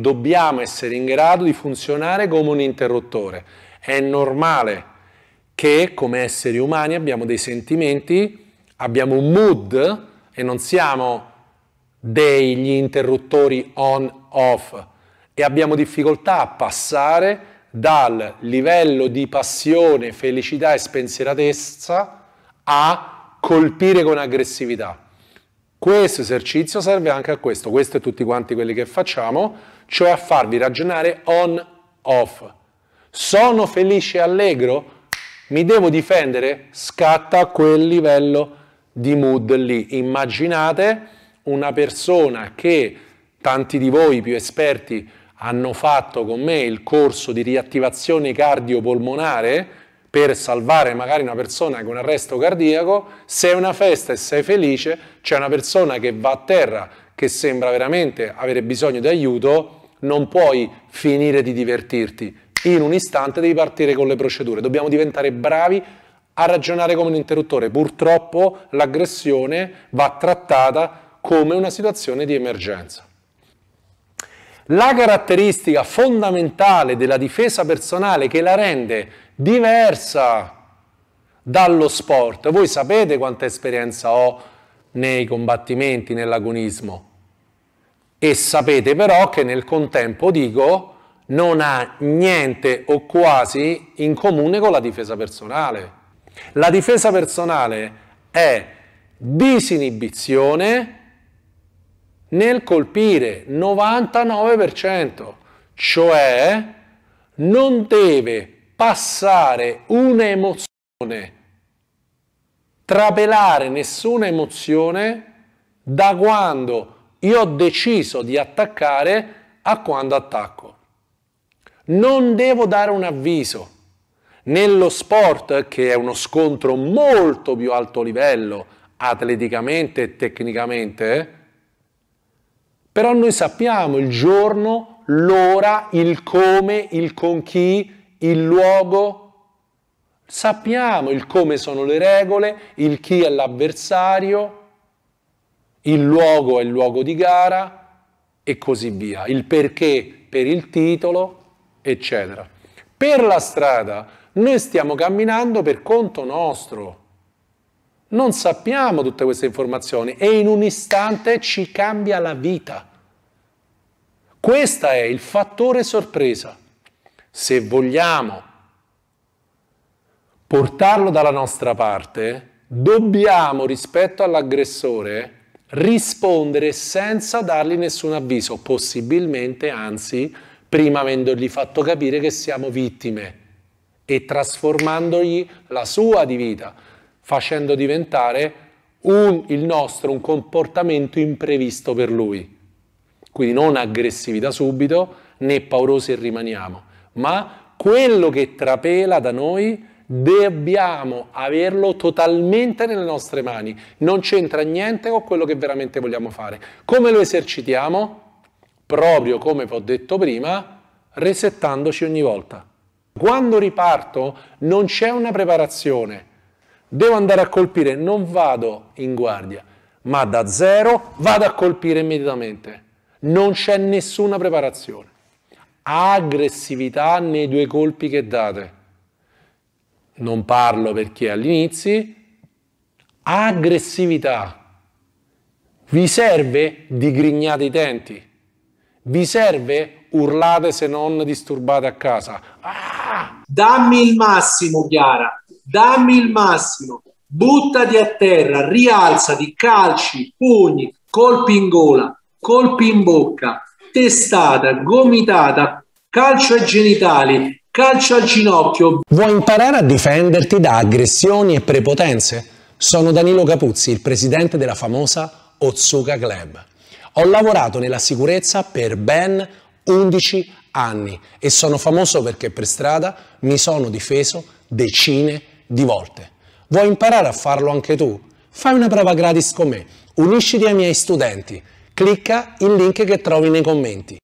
dobbiamo essere in grado di funzionare come un interruttore. È normale che come esseri umani abbiamo dei sentimenti, abbiamo un mood e non siamo degli interruttori on-off e abbiamo difficoltà a passare dal livello di passione, felicità e spensieratezza a colpire con aggressività. Questo esercizio serve anche a questo, questo e tutti quanti quelli che facciamo, cioè a farvi ragionare on, off. Sono felice e allegro? Mi devo difendere? Scatta quel livello di mood lì. Immaginate una persona che tanti di voi più esperti hanno fatto con me il corso di riattivazione cardiopolmonare, per salvare magari una persona con arresto cardiaco, se è una festa e sei felice, c'è una persona che va a terra, che sembra veramente avere bisogno di aiuto, non puoi finire di divertirti. In un istante devi partire con le procedure. Dobbiamo diventare bravi a ragionare come un interruttore. Purtroppo l'aggressione va trattata come una situazione di emergenza. La caratteristica fondamentale della difesa personale che la rende diversa dallo sport, voi sapete quanta esperienza ho nei combattimenti, nell'agonismo, e sapete però che nel contempo dico non ha niente o quasi in comune con la difesa personale. La difesa personale è disinibizione, nel colpire 99%, cioè non deve passare un'emozione, trapelare nessuna emozione da quando io ho deciso di attaccare a quando attacco. Non devo dare un avviso. Nello sport, che è uno scontro molto più alto livello, atleticamente e tecnicamente, però noi sappiamo il giorno, l'ora, il come, il con chi, il luogo. Sappiamo il come sono le regole, il chi è l'avversario, il luogo è il luogo di gara e così via. Il perché per il titolo, eccetera. Per la strada noi stiamo camminando per conto nostro. Non sappiamo tutte queste informazioni e in un istante ci cambia la vita. Questo è il fattore sorpresa. Se vogliamo portarlo dalla nostra parte, dobbiamo rispetto all'aggressore rispondere senza dargli nessun avviso, possibilmente anzi prima avendogli fatto capire che siamo vittime e trasformandogli la sua di vita facendo diventare un, il nostro un comportamento imprevisto per lui. Quindi non aggressivi da subito, né paurosi e rimaniamo, ma quello che trapela da noi dobbiamo averlo totalmente nelle nostre mani, non c'entra niente con quello che veramente vogliamo fare. Come lo esercitiamo? Proprio come vi ho detto prima, resettandoci ogni volta. Quando riparto non c'è una preparazione, devo andare a colpire, non vado in guardia, ma da zero vado a colpire immediatamente. Non c'è nessuna preparazione. Aggressività nei due colpi che date. Non parlo perché è all'inizio. Aggressività. Vi serve digrignate i denti. Vi serve urlate se non disturbate a casa. Ah! Dammi il massimo, Chiara dammi il massimo, buttati a terra, rialzati, calci, pugni, colpi in gola, colpi in bocca, testata, gomitata, calcio ai genitali, calcio al ginocchio. Vuoi imparare a difenderti da aggressioni e prepotenze? Sono Danilo Capuzzi, il presidente della famosa Otsuka Club. Ho lavorato nella sicurezza per ben 11 anni e sono famoso perché per strada mi sono difeso decine di di volte. Vuoi imparare a farlo anche tu? Fai una prova gratis con me, unisciti ai miei studenti, clicca il link che trovi nei commenti.